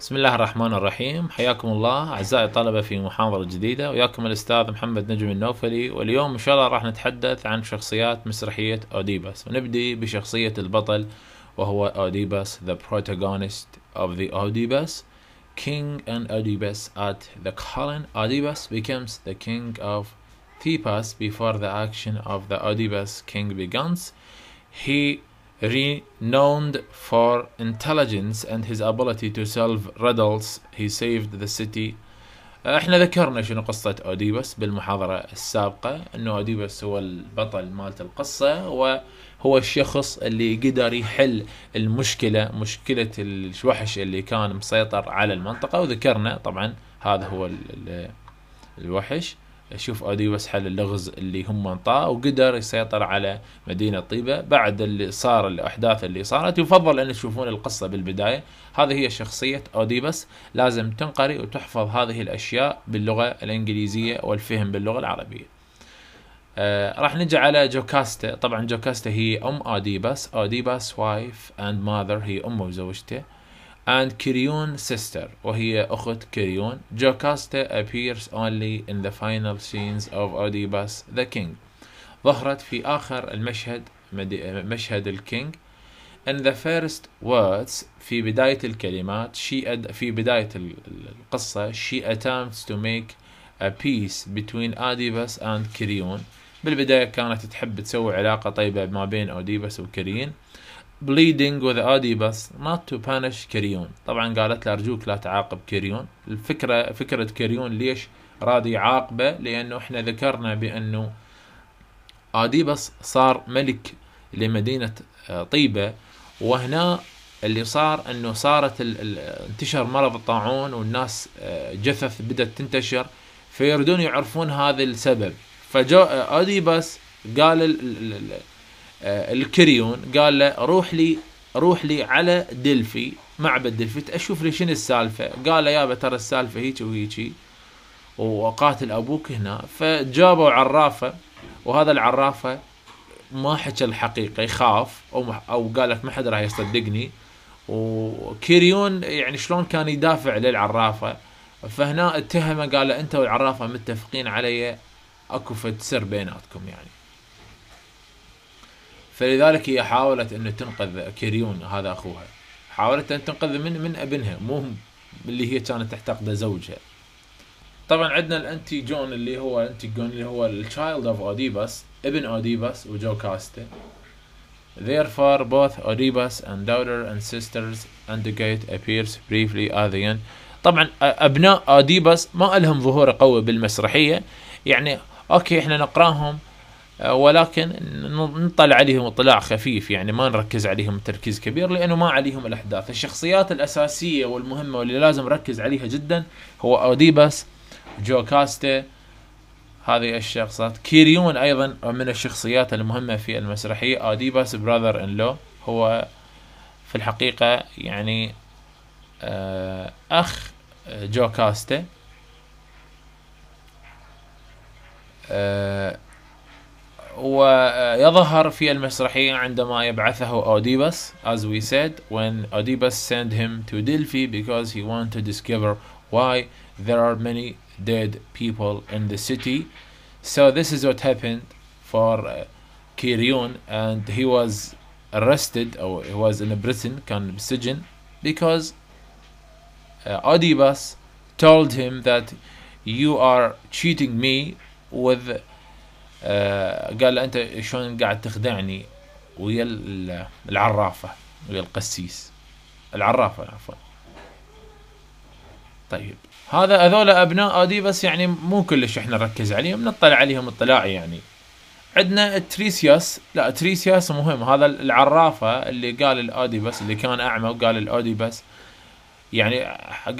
بسم الله الرحمن الرحيم حياكم الله أعزائي الطلبة في محاضرة جديدة وياكم الأستاذ محمد نجم النوفلي واليوم إن شاء الله راح نتحدث عن شخصيات مسرحية أوديبس ونبدي بشخصية البطل وهو أوديبس the protagonist of the اوديباس King and Oedipus at the Colin Oedipus becomes the king of Thebes before the action of the Oedipus king begins he renowned for intelligence and his ability to solve riddles he saved the city آه، احنا ذكرنا شنو قصة اوديبس بالمحاضرة السابقة انه اوديبس هو البطل مالت القصة وهو الشخص اللي قدر يحل المشكلة مشكلة الوحش اللي كان مسيطر على المنطقة وذكرنا طبعا هذا هو الوحش شوف بس حل اللغز اللي هم انطاه وقدر يسيطر على مدينة طيبة بعد اللي صار الأحداث اللي صارت يفضل أن تشوفون القصة بالبداية هذه هي شخصية اوديبس لازم تنقري وتحفظ هذه الأشياء باللغة الإنجليزية والفهم باللغة العربية آه راح نجي على جوكاستا طبعا جوكاستا هي أم اوديبس اوديبس وايف أند ماذر هي أمه وزوجته and Kiryun sister وهي أخت كريون Jocasta appears only in the final scenes of Oedipus the King ظهرت في آخر المشهد مشهد الكينج in the first words في بداية الكلمات she ad, في بداية القصة she attempts to make a peace between Oedipus and Kiryun بالبداية كانت تحب تسوي علاقة طيبة ما بين أوديبس وكرين bleeding with Adibas not to punish كريون طبعا قالت له أرجوك لا تعاقب كريون الفكرة فكرة كريون ليش راد يعاقبه لأنه احنا ذكرنا بأنه أوديبس صار ملك لمدينة آه، طيبة وهنا اللي صار انه صارت انتشر مرض الطاعون والناس آه، جثث بدات تنتشر فيردون يعرفون هذا السبب فجاء اوديبس قال آه، الكريون قال له روح لي روح لي على دلفي معبد دلفي اشوف لي شنو السالفه قال له يابا ترى السالفه هيك وهيك وقاتل ابوك هنا فجابوا عرافه وهذا العرافه ما حكى الحقيقه يخاف او او قال لك ما حد راح يصدقني وكيريون يعني شلون كان يدافع للعرافه فهنا اتهمه قال انت والعرافه متفقين علي اكو فد سر بيناتكم يعني فلذلك هي حاولت انه تنقذ كيريون هذا اخوها حاولت ان تنقذ من من ابنها مو اللي هي كانت تعتقده زوجها طبعا عندنا الانتي جون اللي هو انتي جون اللي هو التشايلد اوف اوديباس ابن اوديباس وجو كاستا Therefore both Oedipus and daughter and sisters indicate appears briefly at the end طبعا ابناء اوديباس ما لهم ظهور قوي بالمسرحيه يعني اوكي احنا نقراهم آه، ولكن نطلع عليهم اطلاع خفيف يعني ما نركز عليهم تركيز كبير لانه ما عليهم الاحداث الشخصيات الاساسيه والمهمه واللي لازم نركز عليها جدا هو اوديباس جو كاستا هذه الشخصيات كيريون ايضا من الشخصيات المهمه في المسرحيه اوديباس براذر ان لو هو في الحقيقه يعني آه، اخ جو كاستا أه ويظهر في المسرحية عندما يبعثه أوديبس as we said when Oedipus sent him to Delphi because he wanted to discover why there are many dead people in the city so this is what happened for uh, and he was arrested or he was in prison can بسجن because uh, Oedipus told him that you are cheating me with آه، قال له انت شلون قاعد تخدعني ويا العرافه ويا القسيس العرافه عفوا طيب هذا هذول ابناء ادي بس يعني مو كلش احنا نركز عليهم نطلع عليهم اطلاع يعني عندنا تريسياس لا تريسياس مهم هذا العرافه اللي قال الاودي بس اللي كان اعمى وقال الاودي بس يعني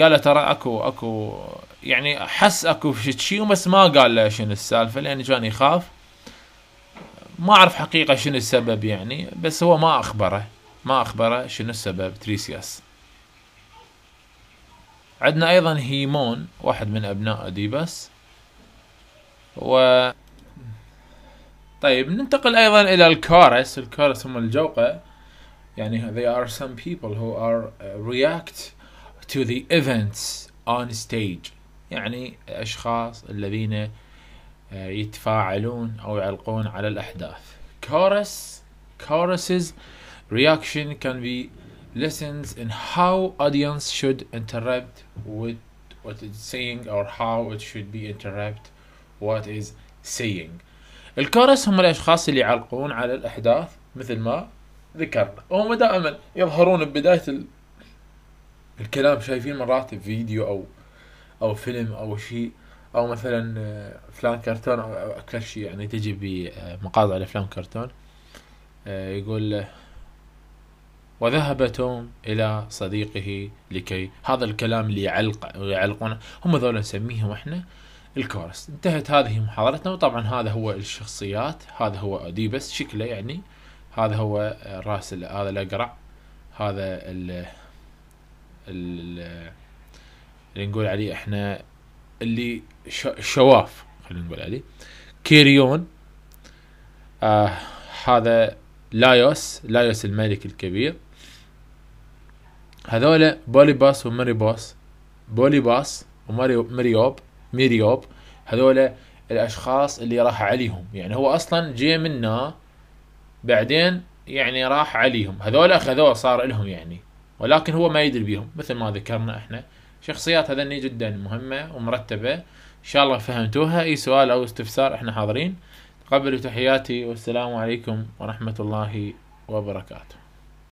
قال ترى اكو اكو يعني حس اكو شيء بس ما قال له شنو السالفه لان كان يخاف ما اعرف حقيقه شنو السبب يعني بس هو ما اخبره ما اخبره شنو السبب تريسياس عندنا ايضا هيمون واحد من ابناء اديبس و طيب ننتقل ايضا الى الكارس الكارس هم الجوقه يعني they are some people who are uh, react to the events on stage يعني الأشخاص الذين يتفاعلون أو يعلقون على الأحداث chorus choruses reaction can be lessons in how audience should interact with what it's saying or how it should be interact what is saying الكورس هم الأشخاص اللي يعلقون على الأحداث مثل ما ذكرنا وهم دائما يظهرون ببداية الكلام شايفين مرات فيديو او او فيلم او شيء او مثلا آه، فلان كرتون او اكثر شيء يعني تجي بمقاطع آه، الافلام كرتون آه، يقول له وذهب توم الى صديقه لكي هذا الكلام اللي يعلق يعلقونه هم ذولا نسميهم احنا الكورس انتهت هذه محاضرتنا وطبعا هذا هو الشخصيات هذا هو اوديبس شكله يعني هذا هو الراس هذا الاقرع هذا ال اللي نقول عليه احنا اللي شواف خلينا نقول عليه كيريون آه هذا لايوس لايوس الملك الكبير هذول بوليباس ومريباس بوليباس ومريوب ميريوب هذول الاشخاص اللي راح عليهم يعني هو اصلا جاي منا بعدين يعني راح عليهم هذول اخذوه صار لهم يعني ولكن هو ما يدري بيهم مثل ما ذكرنا احنا شخصيات هذني جدا مهمة ومرتبة ان شاء الله فهمتوها اي سؤال او استفسار احنا حاضرين تقبلوا تحياتي والسلام عليكم ورحمة الله وبركاته